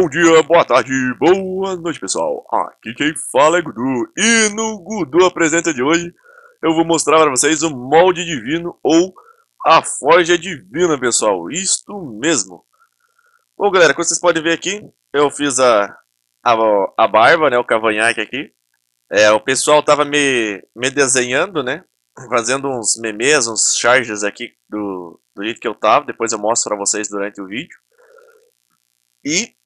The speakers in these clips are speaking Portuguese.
Bom dia, boa tarde, boa noite pessoal, aqui quem fala é Gudu E no Gudu Apresenta de hoje eu vou mostrar para vocês o molde divino ou a forja divina pessoal, isto mesmo Bom galera, como vocês podem ver aqui, eu fiz a, a, a barba, né, o cavanhaque aqui é, O pessoal tava me, me desenhando, né, fazendo uns memes, uns charges aqui do, do jeito que eu tava Depois eu mostro para vocês durante o vídeo e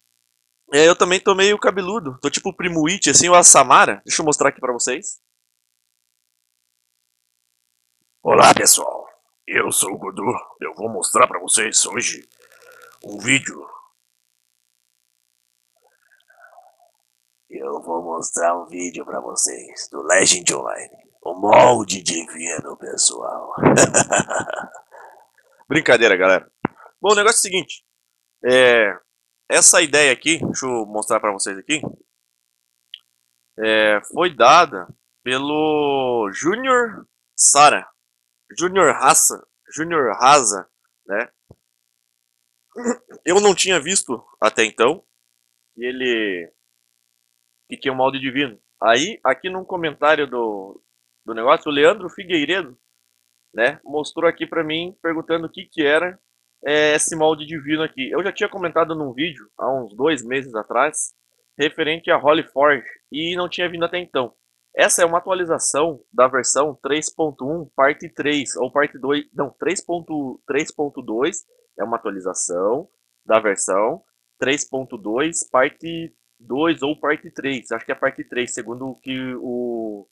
é, eu também tomei o cabeludo. Tô tipo o primo It, assim, ou a Samara. Deixa eu mostrar aqui pra vocês. Olá, pessoal. Eu sou o Godu. Eu vou mostrar pra vocês hoje um vídeo. Eu vou mostrar um vídeo pra vocês do Legend Online. O molde divino, pessoal. Brincadeira, galera. Bom, o negócio é o seguinte. É, essa ideia aqui, deixa eu mostrar para vocês aqui, é, foi dada pelo Junior Sara, Junior Raça, Junior Raza, né? Eu não tinha visto até então, e ele que tinha um molde divino. Aí, aqui num comentário do, do negócio, o Leandro Figueiredo, né, mostrou aqui para mim, perguntando o que que era é, esse molde de aqui. Eu já tinha comentado num vídeo, há uns dois meses atrás, referente a Holy Forge, e não tinha vindo até então. Essa é uma atualização da versão 3.1, parte 3, ou parte 2, não, 3.3.2, é uma atualização da versão 3.2, parte 2 ou parte 3, acho que é parte 3, segundo o que o,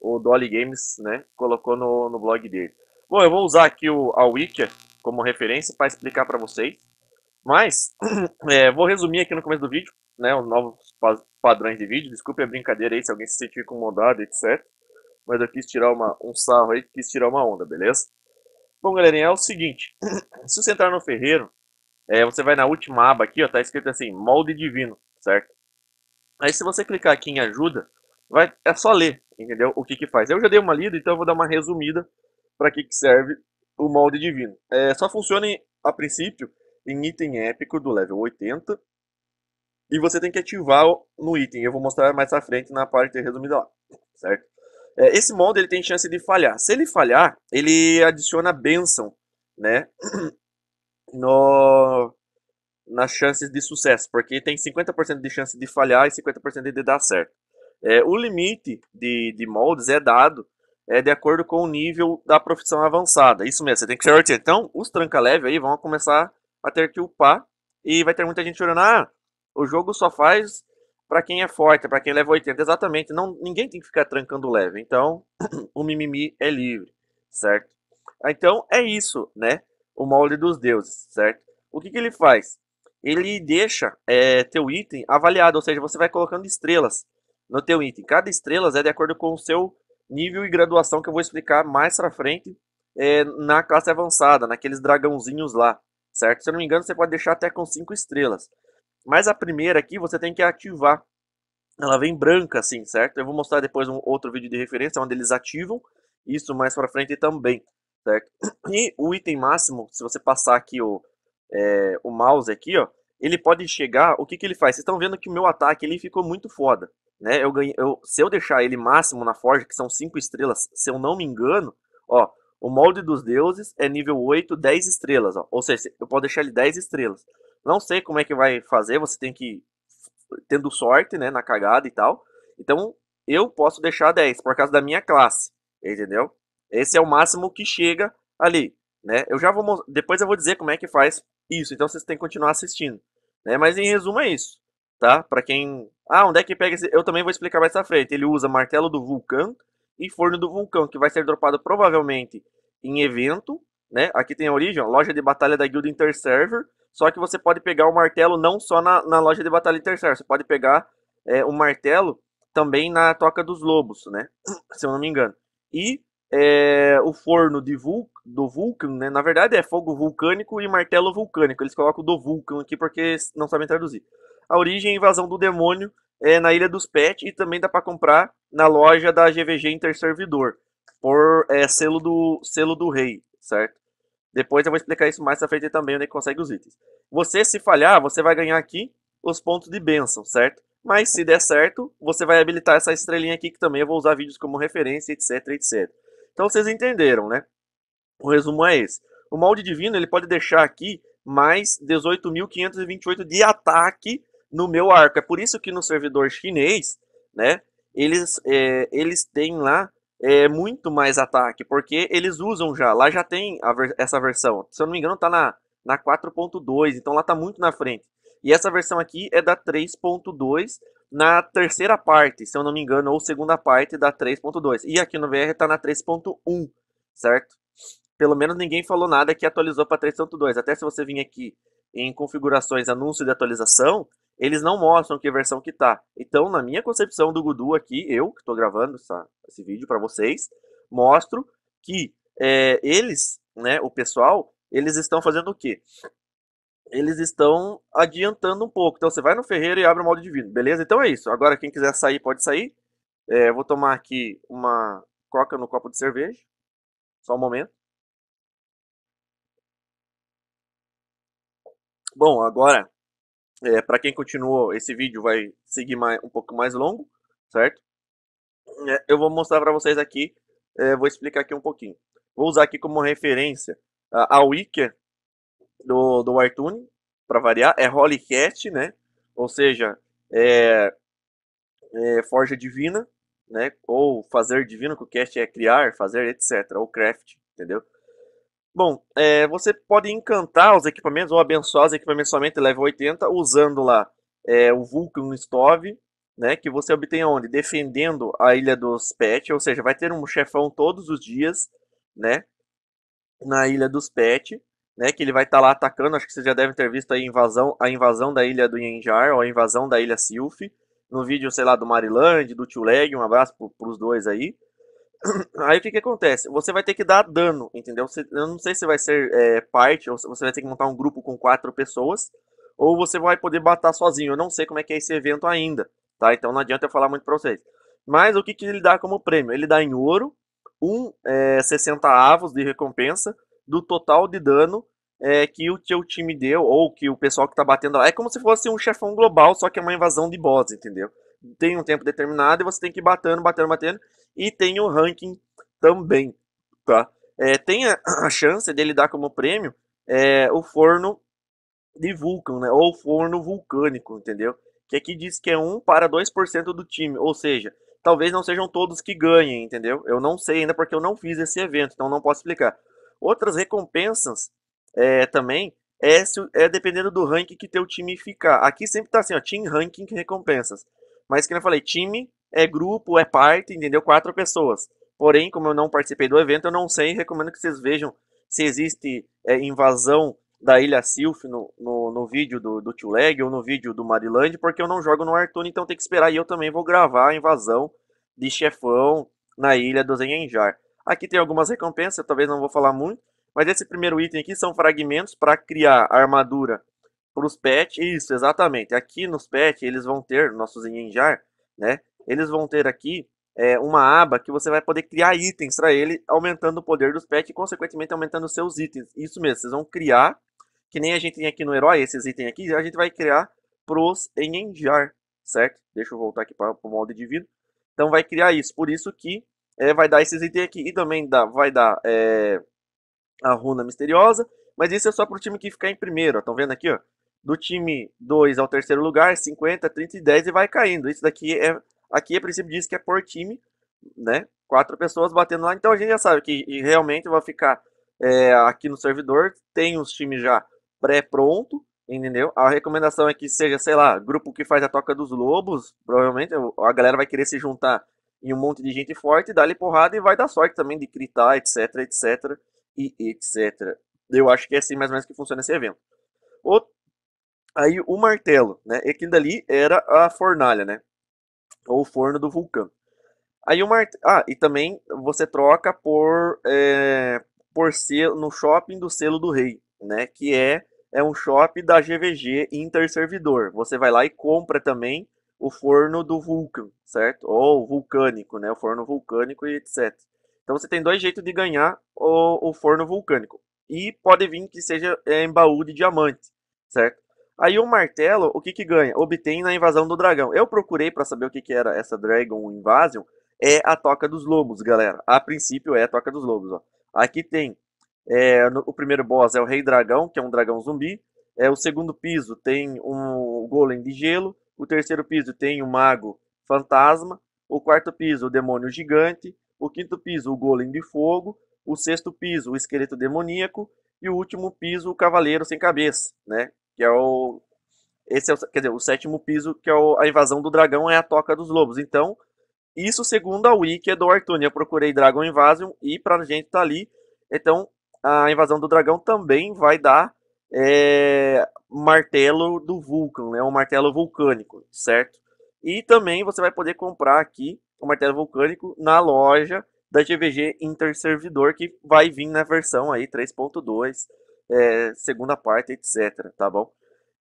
o Dolly Games né, colocou no, no blog dele. Bom, eu vou usar aqui o, a Wikia como referência para explicar para vocês. Mas, é, vou resumir aqui no começo do vídeo, né, os novos padrões de vídeo. Desculpe a brincadeira aí se alguém se sentir incomodado, etc. Mas eu quis tirar uma, um sarro aí, quis tirar uma onda, beleza? Bom, galerinha, é o seguinte. se você entrar no ferreiro, é, você vai na última aba aqui, ó, tá escrito assim, molde divino, certo? Aí se você clicar aqui em ajuda, vai, é só ler, entendeu? O que que faz. Eu já dei uma lida, então eu vou dar uma resumida para que que serve o molde divino. É, só funciona, em, a princípio, em item épico do level 80. E você tem que ativar no item. Eu vou mostrar mais à frente na parte resumida lá, certo? É, esse molde ele tem chance de falhar. Se ele falhar, ele adiciona benção, né? No, nas chances de sucesso, porque tem 50% de chance de falhar e 50% de dar certo. É, o limite de, de moldes é dado é de acordo com o nível da profissão avançada. Isso mesmo, você tem que ser artista. Então, os tranca-leve aí vão começar a ter que upar e vai ter muita gente olhando, ah, o jogo só faz para quem é forte, para quem leva 80. Exatamente, não, ninguém tem que ficar trancando leve. Então, o mimimi é livre, certo? Ah, então, é isso, né? O molde dos deuses, certo? O que, que ele faz? Ele deixa é, teu item avaliado, ou seja, você vai colocando estrelas no teu item. Cada estrela é de acordo com o seu nível e graduação que eu vou explicar mais pra frente é, na classe avançada, naqueles dragãozinhos lá, certo? Se eu não me engano, você pode deixar até com 5 estrelas. Mas a primeira aqui você tem que ativar. Ela vem branca assim, certo? Eu vou mostrar depois um outro vídeo de referência onde eles ativam isso mais pra frente também, certo? E o item máximo, se você passar aqui o, é, o mouse aqui, ó, ele pode chegar, o que, que ele faz? Vocês estão vendo que o meu ataque ele ficou muito foda, né? Eu ganhei, eu, se eu deixar ele máximo na Forge, que são 5 estrelas, se eu não me engano, ó, o molde dos deuses é nível 8, 10 estrelas. Ó. Ou seja, eu posso deixar ele 10 estrelas. Não sei como é que vai fazer, você tem que tendo sorte, né, na cagada e tal. Então, eu posso deixar 10 por causa da minha classe, entendeu? Esse é o máximo que chega ali, né? Eu já vou depois eu vou dizer como é que faz isso, então vocês têm que continuar assistindo, né? Mas em resumo é isso, tá? Para quem ah, onde é que pega esse... Eu também vou explicar mais à frente. Ele usa martelo do vulcão e forno do vulcão, que vai ser dropado provavelmente em evento, né? Aqui tem a origem, ó, loja de batalha da guilda Interserver. Só que você pode pegar o martelo não só na, na loja de batalha Interserver, você pode pegar é, o martelo também na Toca dos Lobos, né? Se eu não me engano. E é, o forno de Vul do vulcão, né? Na verdade é fogo vulcânico e martelo vulcânico. Eles colocam do vulcão aqui porque não sabem traduzir. A Origem e é Invasão do Demônio é, na Ilha dos pets e também dá para comprar na loja da GVG Interservidor por é, selo, do, selo do rei, certo? Depois eu vou explicar isso mais pra frente também, onde é consegue os itens. Você, se falhar, você vai ganhar aqui os pontos de bênção, certo? Mas se der certo, você vai habilitar essa estrelinha aqui, que também eu vou usar vídeos como referência, etc, etc. Então vocês entenderam, né? O resumo é esse. O molde divino, ele pode deixar aqui mais 18.528 de ataque no meu arco. É por isso que no servidor chinês, né, eles, é, eles têm lá é, muito mais ataque, porque eles usam já, lá já tem ver, essa versão. Se eu não me engano, tá na, na 4.2, então lá tá muito na frente. E essa versão aqui é da 3.2, na terceira parte, se eu não me engano, ou segunda parte da 3.2. E aqui no VR tá na 3.1, certo? Pelo menos ninguém falou nada que atualizou para 3.2. Até se você vir aqui em configurações, anúncio de atualização, eles não mostram que versão que tá. Então, na minha concepção do Gudu aqui, eu que estou gravando essa, esse vídeo para vocês, mostro que é, eles, né, o pessoal, eles estão fazendo o quê? Eles estão adiantando um pouco. Então, você vai no Ferreira e abre o modo divino, beleza? Então é isso. Agora, quem quiser sair, pode sair. É, vou tomar aqui uma coca no copo de cerveja. Só um momento. Bom, agora é, para quem continuou, esse vídeo vai seguir mais, um pouco mais longo, certo? É, eu vou mostrar para vocês aqui, é, vou explicar aqui um pouquinho. Vou usar aqui como referência a, a Wiki do, do Artune, para variar, é Holycat, né? Ou seja, é, é, forja divina, né? Ou fazer divino, que o cast é criar, fazer, etc. Ou craft, entendeu? Bom, é, você pode encantar os equipamentos ou abençoar os equipamentos somente level 80 usando lá é, o Vulcan Stove, né, que você obtém onde? Defendendo a Ilha dos Pet, ou seja, vai ter um chefão todos os dias, né, na Ilha dos Pet, né, que ele vai estar tá lá atacando, acho que vocês já devem ter visto a invasão, a invasão da Ilha do Yenjar, ou a invasão da Ilha Sylph, no vídeo, sei lá, do Maryland, do tuleg um abraço para os dois aí, Aí o que, que acontece? Você vai ter que dar dano, entendeu? Você, eu não sei se vai ser é, parte, ou você vai ter que montar um grupo com quatro pessoas, ou você vai poder matar sozinho. Eu não sei como é que é esse evento ainda, tá? Então não adianta eu falar muito pra vocês. Mas o que, que ele dá como prêmio? Ele dá em ouro, um é, 60 avos de recompensa do total de dano é, que o teu time deu, ou que o pessoal que tá batendo lá. É como se fosse um chefão global, só que é uma invasão de boss, entendeu? tem um tempo determinado e você tem que ir batendo, batendo, batendo. E tem o ranking também, tá? É, tem a, a, chance dele dar como prêmio é, o forno de vulcão, né? Ou forno vulcânico, entendeu? Que aqui é diz que é 1 para 2% do time, ou seja, talvez não sejam todos que ganhem, entendeu? Eu não sei ainda porque eu não fiz esse evento, então não posso explicar. Outras recompensas é, também é, é dependendo do ranking que teu time ficar. Aqui sempre tá assim, ó, Team Ranking Recompensas. Mas, como eu falei, time é grupo, é parte, entendeu? Quatro pessoas. Porém, como eu não participei do evento, eu não sei. Recomendo que vocês vejam se existe é, invasão da Ilha Silph no, no, no, vídeo do, do Tio Leg ou no vídeo do Mariland, porque eu não jogo no Artun, então tem que esperar. E eu também vou gravar a invasão de chefão na Ilha do Zenjar. Aqui tem algumas recompensas, talvez não vou falar muito. Mas esse primeiro item aqui são fragmentos para criar armadura para os pets, isso, exatamente. Aqui nos pets, eles vão ter, nossos Ninjar, né? Eles vão ter aqui é, uma aba que você vai poder criar itens para ele, aumentando o poder dos pets e, consequentemente, aumentando os seus itens. Isso mesmo, vocês vão criar, que nem a gente tem aqui no herói, esses itens aqui, a gente vai criar pros Ninjar, certo? Deixa eu voltar aqui para o modo divino. Então, vai criar isso. Por isso que é, vai dar esses itens aqui. E também dá, vai dar é, a runa misteriosa. Mas isso é só para o time que ficar em primeiro. Estão vendo aqui? Ó? do time 2 ao terceiro lugar, 50, 30 e 10 e vai caindo. Isso daqui é aqui a é princípio diz que é por time, né? Quatro pessoas batendo lá, então a gente já sabe que realmente vai ficar é, aqui no servidor, tem os times já pré-pronto, entendeu? A recomendação é que seja, sei lá, grupo que faz a toca dos lobos, provavelmente a galera vai querer se juntar em um monte de gente forte, dar-lhe porrada e vai dar sorte também de gritar, etc, etc e etc. Eu acho que é assim mais ou menos que funciona esse evento. Outro Aí o martelo, né? É e aquilo dali era a fornalha, né? Ou o forno do vulcão. Aí o martelo. Ah, e também você troca por. É, por selo, no shopping do selo do rei, né? Que é, é um shopping da GVG Interservidor. Você vai lá e compra também o forno do vulcão, certo? Ou vulcânico, né? O forno vulcânico e etc. Então você tem dois jeitos de ganhar o, o forno vulcânico. E pode vir que seja é, em baú de diamante, certo? Aí o martelo, o que que ganha? Obtém na invasão do dragão. Eu procurei para saber o que que era essa Dragon Invasion. É a Toca dos Lobos, galera. A princípio é a Toca dos Lobos, ó. Aqui tem é, no, o primeiro boss é o Rei Dragão, que é um dragão zumbi. É, o segundo piso tem um golem de gelo. O terceiro piso tem o um mago fantasma. O quarto piso, o demônio gigante. O quinto piso, o golem de fogo. O sexto piso, o esqueleto demoníaco. E o último piso, o cavaleiro sem cabeça, né? que é o esse é o, quer dizer, o sétimo piso, que é o, a invasão do dragão, é a toca dos lobos. Então, isso segundo a wiki é do Artune. Né? Eu procurei Dragon Invasion e para a gente tá ali. Então, a invasão do dragão também vai dar é, martelo do Vulcan, né? Um martelo vulcânico, certo? E também você vai poder comprar aqui o martelo vulcânico na loja da GVG Interservidor, que vai vir na versão aí 3.2 é, segunda parte, etc. Tá bom?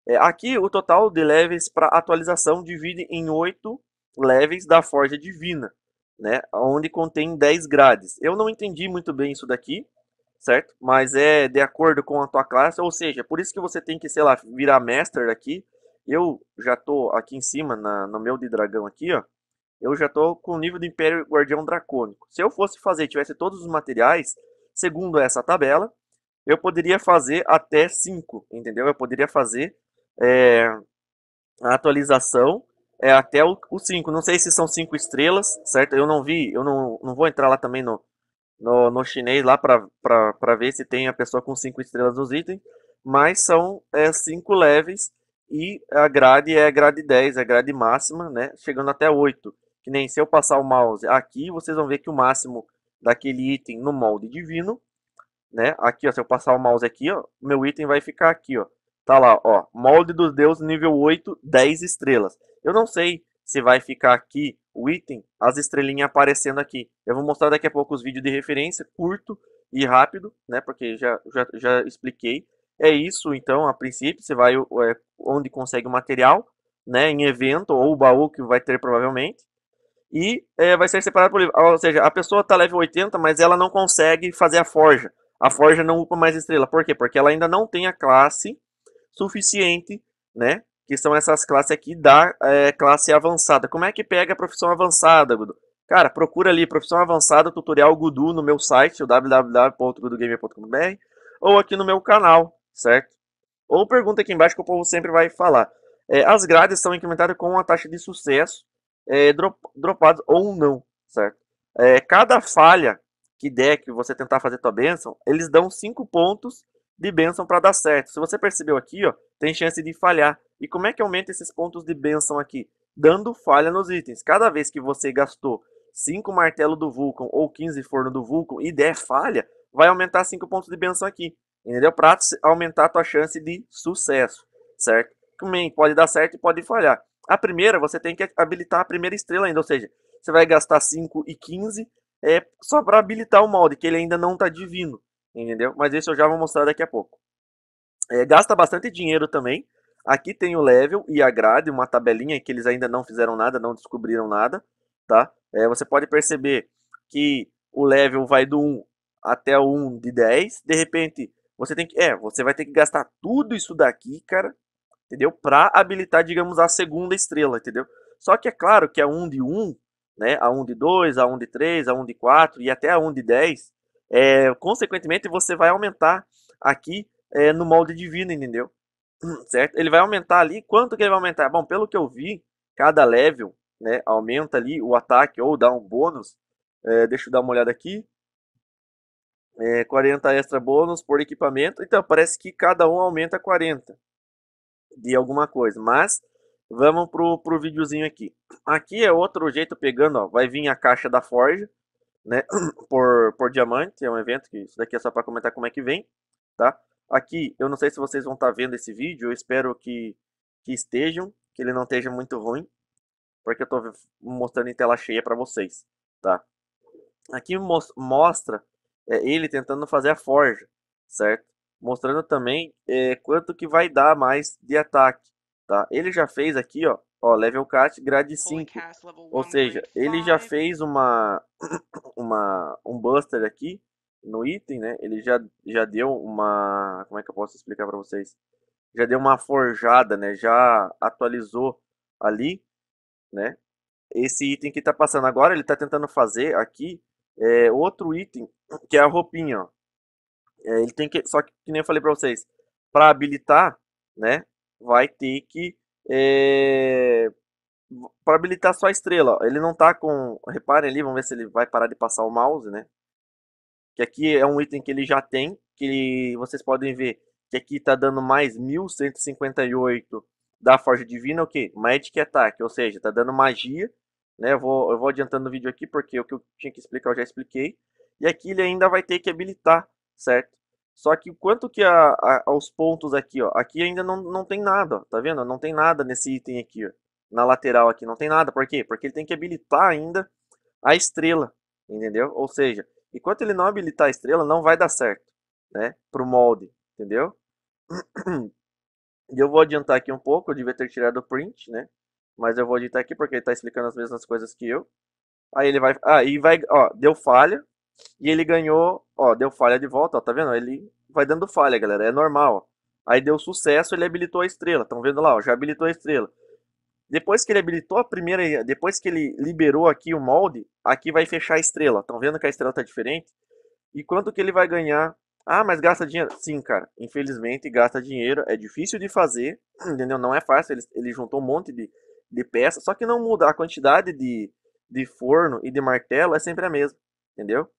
É, aqui o total de levels para atualização divide em 8 levels da Forja Divina, né? Onde contém 10 grades. Eu não entendi muito bem isso daqui, certo? Mas é de acordo com a tua classe, ou seja, por isso que você tem que, sei lá, virar Master aqui. Eu já tô aqui em cima, na, no meu de dragão aqui, ó. Eu já tô com o nível do Império Guardião Dracônico. Se eu fosse fazer, tivesse todos os materiais, segundo essa tabela, eu poderia fazer até 5, entendeu? Eu poderia fazer é, a atualização é, até o 5. Não sei se são 5 estrelas, certo? Eu não vi, eu não, não vou entrar lá também no, no, no chinês lá para ver se tem a pessoa com 5 estrelas nos itens, mas são 5 é, leves e a grade é grade 10, é grade máxima, né? Chegando até 8. Que nem se eu passar o mouse aqui, vocês vão ver que o máximo daquele item no molde divino né? Aqui, ó, se eu passar o mouse aqui, ó, meu item vai ficar aqui, ó. Tá lá, ó, molde dos deuses nível 8, 10 estrelas. Eu não sei se vai ficar aqui o item, as estrelinhas aparecendo aqui. Eu vou mostrar daqui a pouco os vídeos de referência, curto e rápido, né? Porque já, já, já expliquei. É isso, então, a princípio, você vai é, onde consegue o material, né? Em evento ou o baú que vai ter provavelmente e é, vai ser separado por livro. Ou seja, a pessoa tá level 80, mas ela não consegue fazer a forja a Forja não upa mais estrela. Por quê? Porque ela ainda não tem a classe suficiente, né? Que são essas classes aqui da é, classe avançada. Como é que pega a profissão avançada, Gudu? Cara, procura ali, profissão avançada, tutorial Gudu no meu site, www.gudugamer.com.br, ou aqui no meu canal, certo? Ou pergunta aqui embaixo que o povo sempre vai falar. É, as grades são incrementadas com a taxa de sucesso, é, drop, dropados ou não, certo? É, cada falha que que você tentar fazer tua benção, eles dão 5 pontos de benção para dar certo. Se você percebeu aqui, ó, tem chance de falhar. E como é que aumenta esses pontos de benção aqui? Dando falha nos itens. Cada vez que você gastou 5 martelo do Vulcan ou 15 forno do Vulcan e der falha, vai aumentar 5 pontos de benção aqui. Entendeu? Para aumentar a tua chance de sucesso, certo? Também pode dar certo e pode falhar. A primeira, você tem que habilitar a primeira estrela ainda, ou seja, você vai gastar 5 e 15 é só para habilitar o molde, que ele ainda não está divino, entendeu? Mas isso eu já vou mostrar daqui a pouco. É, gasta bastante dinheiro também. Aqui tem o level e a grade, uma tabelinha que eles ainda não fizeram nada, não descobriram nada, tá? É, você pode perceber que o level vai do 1 até o 1 de 10, de repente você tem que, é, você vai ter que gastar tudo isso daqui, cara, entendeu? Para habilitar, digamos, a segunda estrela, entendeu? Só que é claro que a é 1 de 1 né, a 1 de 2, a 1 de 3, a 1 de 4 e até a 1 de 10, é, consequentemente você vai aumentar aqui é, no molde divino, entendeu? Hum, certo? Ele vai aumentar ali, quanto que ele vai aumentar? Bom, pelo que eu vi, cada level né, aumenta ali o ataque ou dá um bônus. É, deixa eu dar uma olhada aqui. É, 40 extra bônus por equipamento. Então, parece que cada um aumenta 40 de alguma coisa. Mas Vamos pro, pro videozinho aqui. Aqui é outro jeito pegando, ó. Vai vir a caixa da Forge, né? Por, por diamante. É um evento que isso daqui é só para comentar como é que vem, tá? Aqui, eu não sei se vocês vão estar tá vendo esse vídeo. Eu espero que, que estejam, que ele não esteja muito ruim. Porque eu tô mostrando em tela cheia para vocês, tá? Aqui mo mostra é, ele tentando fazer a Forge, certo? Mostrando também é, quanto que vai dar mais de ataque Tá? Ele já fez aqui, ó, ó level cat grade 5. Ou seja, ele já fez uma, uma um buster aqui no item, né? Ele já, já deu uma, como é que eu posso explicar para vocês? Já deu uma forjada, né? Já atualizou ali, né? Esse item que tá passando agora, ele tá tentando fazer aqui é, outro item, que é a roupinha, ó. É, ele tem que, só que, que nem eu falei para vocês, para habilitar, né? vai ter que é, eh, para habilitar sua estrela. Ele não tá com. Reparem ali, vamos ver se ele vai parar de passar o mouse, né? Que aqui é um item que ele já tem. Que ele, vocês podem ver que aqui tá dando mais 1158 da Forja Divina, o que? Magic Attack, ou seja, tá dando magia. Né? Eu, vou, eu vou adiantando o vídeo aqui porque o que eu tinha que explicar eu já expliquei. E aqui ele ainda vai ter que habilitar, certo? Só que quanto que a, a, aos pontos aqui, ó, aqui ainda não, não tem nada, ó, tá vendo? Não tem nada nesse item aqui, ó, na lateral aqui, não tem nada. Por quê? Porque ele tem que habilitar ainda a estrela, entendeu? Ou seja, enquanto ele não habilitar a estrela, não vai dar certo, né? Pro molde, entendeu? E eu vou adiantar aqui um pouco, eu devia ter tirado o print, né? Mas eu vou adiantar aqui porque ele está explicando as mesmas coisas que eu. Aí ele vai, aí ah, vai, ó, deu falha, e ele ganhou, ó, deu falha de volta, ó, tá vendo? Ele vai dando falha, galera, é normal. Aí deu sucesso, ele habilitou a estrela, estão vendo lá, ó, já habilitou a estrela. Depois que ele habilitou a primeira, depois que ele liberou aqui o molde, aqui vai fechar a estrela. Estão vendo que a estrela tá diferente? E quanto que ele vai ganhar? Ah, mas gasta dinheiro? Sim, cara. Infelizmente, gasta dinheiro. É difícil de fazer, entendeu? Não é fácil. Ele, ele juntou um monte de, de peças, só que não muda. A quantidade de, de forno e de martelo é sempre a mesma entendeu?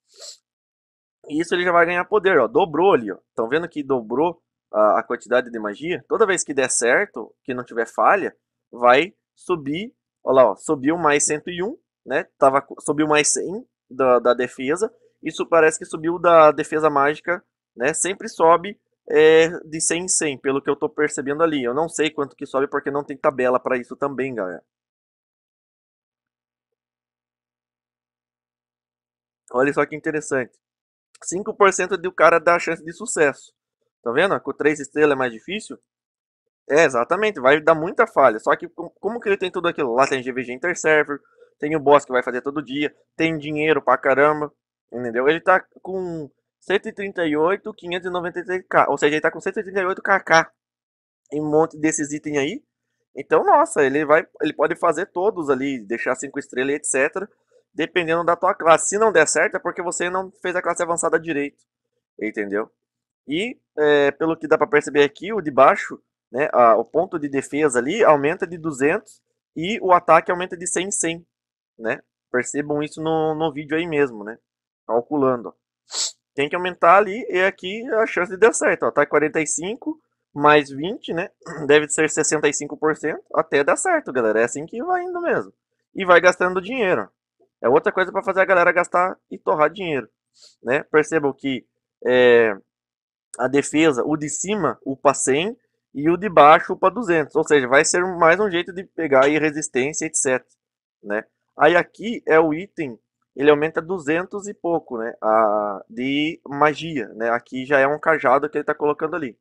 E isso ele já vai ganhar poder, ó, dobrou ali, ó. Estão vendo que dobrou a, a quantidade de magia? Toda vez que der certo, que não tiver falha, vai subir, ó lá, ó, subiu mais 101, né? Tava, subiu mais 100 da, da defesa, isso parece que subiu da defesa mágica, né? Sempre sobe é, de 100 em 100, pelo que eu tô percebendo ali. Eu não sei quanto que sobe porque não tem tabela para isso também, galera. Olha só que interessante. 5% do cara dá chance de sucesso. Tá vendo? Com 3 estrelas é mais difícil. É, exatamente. Vai dar muita falha. Só que como que ele tem tudo aquilo? Lá tem GVG Interserver, tem o boss que vai fazer todo dia, tem dinheiro pra caramba. Entendeu? Ele tá com 138593 k Ou seja, ele tá com 138kk em um monte desses itens aí. Então, nossa, ele vai, ele pode fazer todos ali, deixar cinco estrelas, etc dependendo da tua classe. Se não der certo, é porque você não fez a classe avançada direito, entendeu? E, é, pelo que dá para perceber aqui, o de baixo, né, a, o ponto de defesa ali aumenta de 200 e o ataque aumenta de 100 em 100, né? Percebam isso no, no vídeo aí mesmo, né? Calculando. Tem que aumentar ali e aqui a chance de dar certo. Ó, tá 45 mais 20, né? Deve ser 65% até dar certo, galera. É assim que vai indo mesmo. E vai gastando dinheiro. É outra coisa para fazer a galera gastar e torrar dinheiro. Né? Percebam que é, a defesa, o de cima, o para 100 e o de baixo, o para 200. Ou seja, vai ser mais um jeito de pegar aí resistência, etc. Né? Aí aqui é o item, ele aumenta 200 e pouco né? a, de magia. Né? Aqui já é um cajado que ele está colocando ali.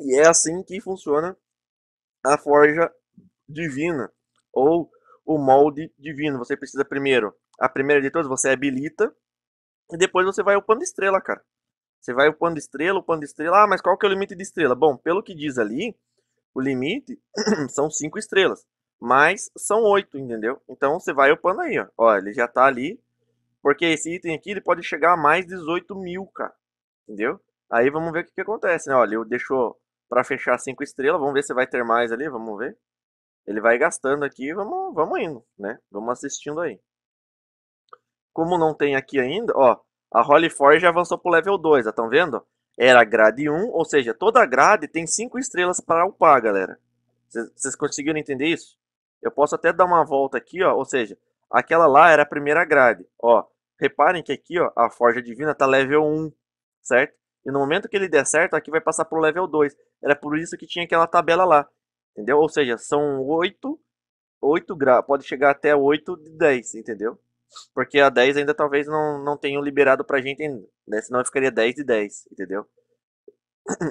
E é assim que funciona a forja divina ou o molde divino. Você precisa primeiro, a primeira de todas, você habilita e depois você vai upando estrela, cara. Você vai upando estrela, upando estrela. Ah, mas qual que é o limite de estrela? Bom, pelo que diz ali, o limite são cinco estrelas, mas são oito, entendeu? Então você vai upando aí, ó. ó. Ele já tá ali, porque esse item aqui ele pode chegar a mais 18 mil, cara. Entendeu? Aí vamos ver o que, que acontece, né? Olha, eu deixou para fechar cinco estrelas. Vamos ver se vai ter mais ali, vamos ver. Ele vai gastando aqui, vamos, vamos indo, né? Vamos assistindo aí. Como não tem aqui ainda, ó, a Holly Forge já avançou pro level 2, estão vendo? Era grade 1, ou seja, toda grade tem 5 estrelas para upar, galera. Vocês conseguiram entender isso? Eu posso até dar uma volta aqui, ó, ou seja, aquela lá era a primeira grade, ó. Reparem que aqui, ó, a Forja Divina tá level 1, certo? E no momento que ele der certo, aqui vai passar pro level 2. Era por isso que tinha aquela tabela lá. Entendeu? Ou seja, são 8, 8 graus. Pode chegar até 8 de 10, entendeu? Porque a 10 ainda talvez não, não tenham liberado pra gente ainda. Né? Senão ficaria 10 de 10, entendeu?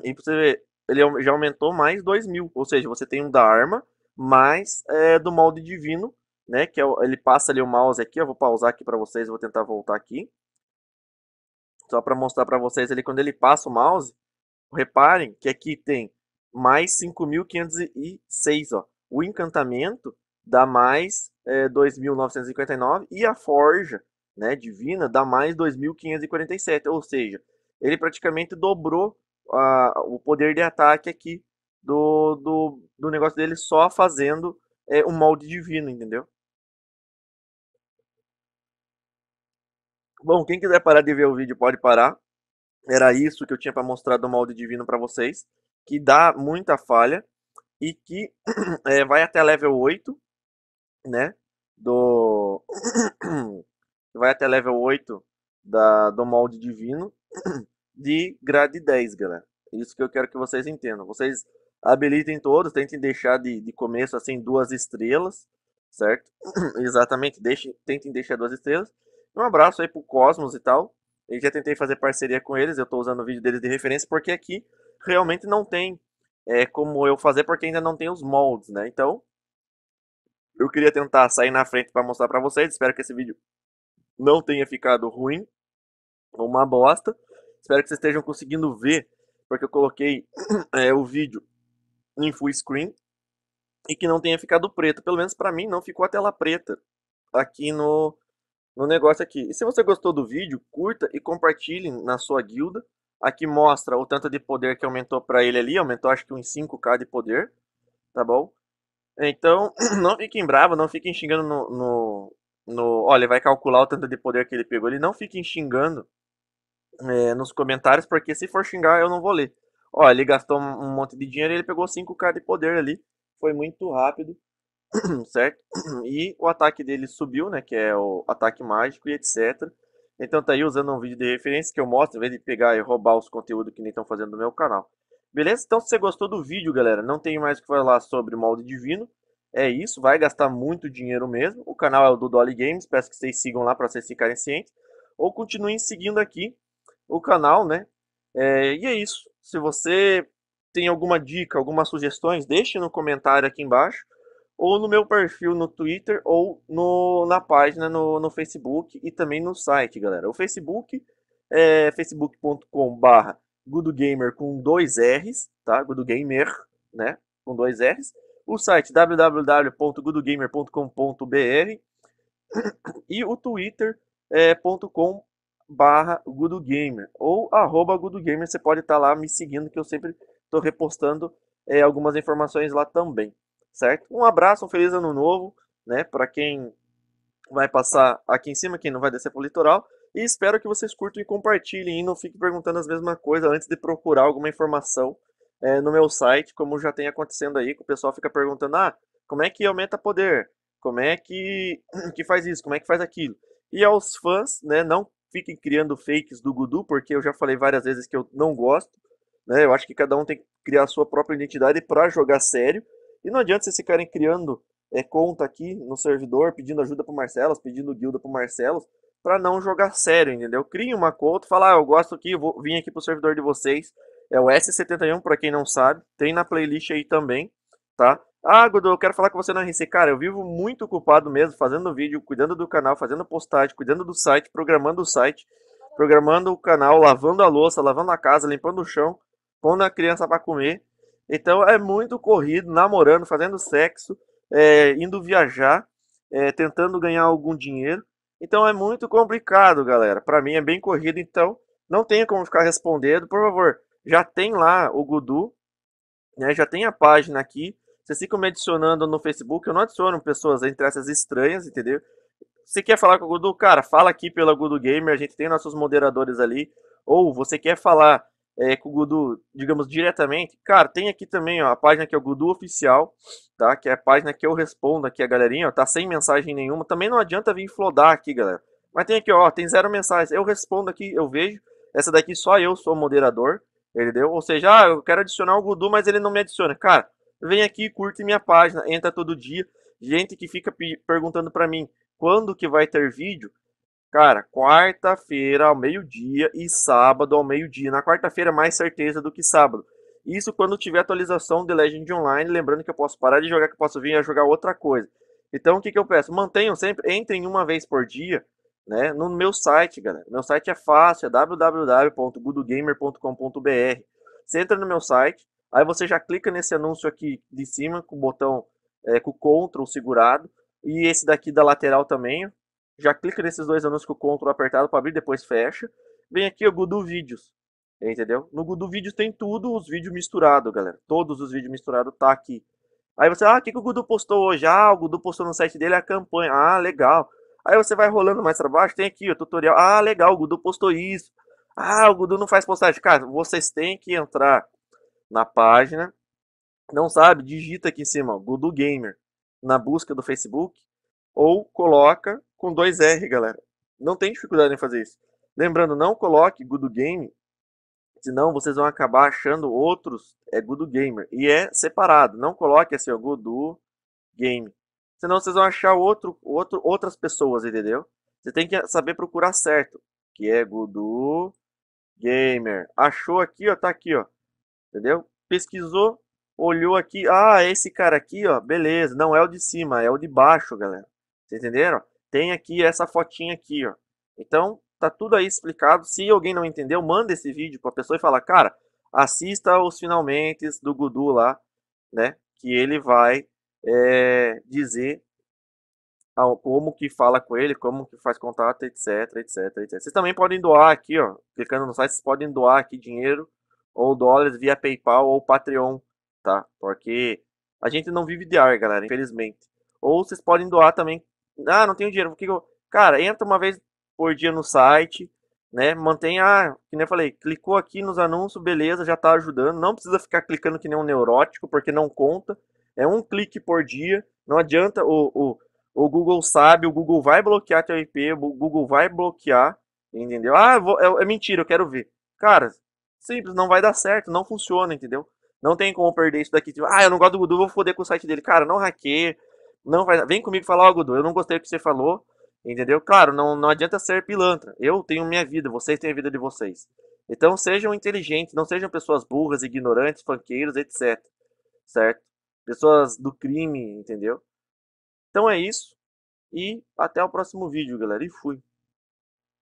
E pra você ver, ele já aumentou mais 2 mil. Ou seja, você tem um da arma, mais é, do molde divino, né? Que é, ele passa ali o mouse aqui. Eu vou pausar aqui para vocês, vou tentar voltar aqui. Só para mostrar para vocês ali, quando ele passa o mouse, reparem que aqui tem mais 5.506, ó. O encantamento dá mais é, eh, 2.959 e a forja, né, divina, dá mais 2.547, ou seja, ele praticamente dobrou a, o poder de ataque aqui do, do, do negócio dele só fazendo é, um molde divino, entendeu? Bom, quem quiser parar de ver o vídeo pode parar. Era isso que eu tinha para mostrar do molde divino para vocês, que dá muita falha e que é, vai até level 8, né? Do vai até level 8 da, do molde divino de grade 10, galera. Isso que eu quero que vocês entendam. Vocês habilitem todos, tentem deixar de, de começo assim duas estrelas, certo? Exatamente, deixem, tentem deixar duas estrelas. Um abraço aí pro Cosmos e tal. Eu já tentei fazer parceria com eles, eu tô usando o vídeo deles de referência, porque aqui realmente não tem é, como eu fazer, porque ainda não tem os moldes, né? Então, eu queria tentar sair na frente para mostrar para vocês. Espero que esse vídeo não tenha ficado ruim ou uma bosta. Espero que vocês estejam conseguindo ver, porque eu coloquei é, o vídeo em full screen e que não tenha ficado preto. Pelo menos para mim não ficou a tela preta aqui no no negócio aqui. E se você gostou do vídeo, curta e compartilhe na sua guilda. Aqui mostra o tanto de poder que aumentou para ele ali, aumentou acho que uns 5k de poder, tá bom? Então, não fiquem bravos, não fiquem xingando no, no, no... Olha, ele vai calcular o tanto de poder que ele pegou, ele não fiquem xingando é, nos comentários, porque se for xingar eu não vou ler. Olha, ele gastou um monte de dinheiro e ele pegou 5k de poder ali, foi muito rápido. certo? E o ataque dele subiu, né? Que é o ataque mágico e etc. Então tá aí usando um vídeo de referência que eu mostro, em vez de pegar e roubar os conteúdos que nem estão fazendo no meu canal. Beleza? Então se você gostou do vídeo, galera, não tem mais o que falar sobre molde divino. É isso, vai gastar muito dinheiro mesmo. O canal é o do Dolly Games, peço que vocês sigam lá para vocês ficarem cientes. Ou continuem seguindo aqui o canal, né? É, e é isso. Se você tem alguma dica, algumas sugestões, deixe no comentário aqui embaixo ou no meu perfil no Twitter ou no, na página no, no Facebook e também no site, galera. O Facebook é facebook.com.br Gudogamer com dois R's, tá? Gudogamer, né? Com dois R's. O site www.gudogamer.com.br e o Twitter é, .com barra gudogamer ou arroba gudogamer, você pode estar tá lá me seguindo que eu sempre estou repostando é, algumas informações lá também certo? Um abraço, um feliz ano novo, né, para quem vai passar aqui em cima, quem não vai descer para o litoral. E espero que vocês curtam e compartilhem e não fiquem perguntando as mesmas coisas antes de procurar alguma informação é, no meu site, como já tem acontecendo aí, que o pessoal fica perguntando: ah, como é que aumenta poder? Como é que, que faz isso? Como é que faz aquilo? E aos fãs, né, não fiquem criando fakes do Gudu, porque eu já falei várias vezes que eu não gosto. Né, eu acho que cada um tem que criar a sua própria identidade para jogar sério. E não adianta vocês ficarem criando é, conta aqui no servidor, pedindo ajuda para Marcelos, pedindo guilda para Marcelos, para não jogar sério, entendeu? Crie uma conta, fala, ah, eu gosto aqui, vou vir aqui pro servidor de vocês. É o S71, para quem não sabe, tem na playlist aí também, tá? Ah, Godô, eu quero falar com você na RC. Cara, eu vivo muito ocupado mesmo, fazendo vídeo, cuidando do canal, fazendo postagem, cuidando do site, programando o site, programando o canal, lavando a louça, lavando a casa, limpando o chão, pondo a criança para comer. Então é muito corrido, namorando, fazendo sexo, é, indo viajar, é, tentando ganhar algum dinheiro. Então é muito complicado, galera. Para mim é bem corrido, então não tenho como ficar respondendo. Por favor, já tem lá o Gudu, né? Já tem a página aqui. Vocês ficam me adicionando no Facebook. Eu não adiciono pessoas entre essas estranhas, entendeu? Você quer falar com o Gudu? Cara, fala aqui pela Gudu Gamer. A gente tem nossos moderadores ali. Ou você quer falar é, com o Gudu, digamos, diretamente. Cara, tem aqui também ó, a página que é o Gudu Oficial, tá? Que é a página que eu respondo aqui a galerinha, ó, tá sem mensagem nenhuma. Também não adianta vir flodar aqui, galera. Mas tem aqui, ó, tem zero mensagens. Eu respondo aqui, eu vejo. Essa daqui só eu sou moderador, entendeu? Ou seja, ah, eu quero adicionar o Gudu, mas ele não me adiciona. Cara, vem aqui, curte minha página, entra todo dia. Gente que fica perguntando para mim quando que vai ter vídeo, Cara, quarta-feira ao meio-dia e sábado ao meio-dia. Na quarta-feira, mais certeza do que sábado. Isso quando tiver atualização de Legend Online. Lembrando que eu posso parar de jogar, que eu posso vir a jogar outra coisa. Então, o que, que eu peço? Mantenham sempre, entrem uma vez por dia né, no meu site, galera. Meu site é fácil, é www.gudogamer.com.br. Você entra no meu site, aí você já clica nesse anúncio aqui de cima, com o botão, é, com o CTRL segurado, e esse daqui da lateral também, já clica nesses dois anúncios com o Ctrl apertado para abrir, depois fecha. Vem aqui o Google Vídeos, entendeu? No Google Vídeos tem tudo, os vídeos misturados, galera. Todos os vídeos misturados tá aqui. Aí você, ah, o que, que o Gudu postou hoje? Ah, o Gudu postou no site dele a campanha. Ah, legal. Aí você vai rolando mais para baixo, tem aqui o tutorial. Ah, legal, o Gudu postou isso. Ah, o Gudu não faz postagem. Cara, vocês têm que entrar na página. Não sabe? Digita aqui em cima, ó, Gamer, na busca do Facebook. Ou coloca com dois r galera. Não tem dificuldade em fazer isso. Lembrando, não coloque good Game, senão vocês vão acabar achando outros é Gudo Gamer. E é separado, não coloque assim, ó, good Game. Senão vocês vão achar outro, outro, outras pessoas, entendeu? Você tem que saber procurar certo, que é good Gamer. Achou aqui, ó, tá aqui, ó. Entendeu? Pesquisou, olhou aqui, ah, esse cara aqui, ó, beleza, não é o de cima, é o de baixo, galera. Vocês entenderam? tem aqui essa fotinha aqui, ó. Então, tá tudo aí explicado. Se alguém não entendeu, manda esse vídeo para a pessoa e fala, cara, assista os finalmente do Gudu lá, né? Que ele vai é, dizer como que fala com ele, como que faz contato, etc, etc, etc. Vocês também podem doar aqui, ó, clicando no site, vocês podem doar aqui dinheiro ou dólares via PayPal ou Patreon, tá? Porque a gente não vive de ar, galera, infelizmente. Ou vocês podem doar também ah, não tenho dinheiro. O que eu... Cara, entra uma vez por dia no site, né? Mantenha, a. Ah, que nem eu falei, clicou aqui nos anúncios, beleza, já tá ajudando. Não precisa ficar clicando que nem um neurótico, porque não conta. É um clique por dia. Não adianta, o, o, o Google sabe, o Google vai bloquear teu IP, o Google vai bloquear, entendeu? Ah, vou, é, é mentira, eu quero ver. Cara, simples, não vai dar certo, não funciona, entendeu? Não tem como perder isso daqui. Tipo, ah, eu não gosto do Gudu, vou foder com o site dele. Cara, não hackeia, não vai, vem comigo falar, algo, do eu não gostei do que você falou, entendeu? Claro, não, não adianta ser pilantra. Eu tenho minha vida, vocês têm a vida de vocês. Então sejam inteligentes, não sejam pessoas burras, ignorantes, fanqueiros, etc. Certo? Pessoas do crime, entendeu? Então é isso. E até o próximo vídeo, galera. E fui.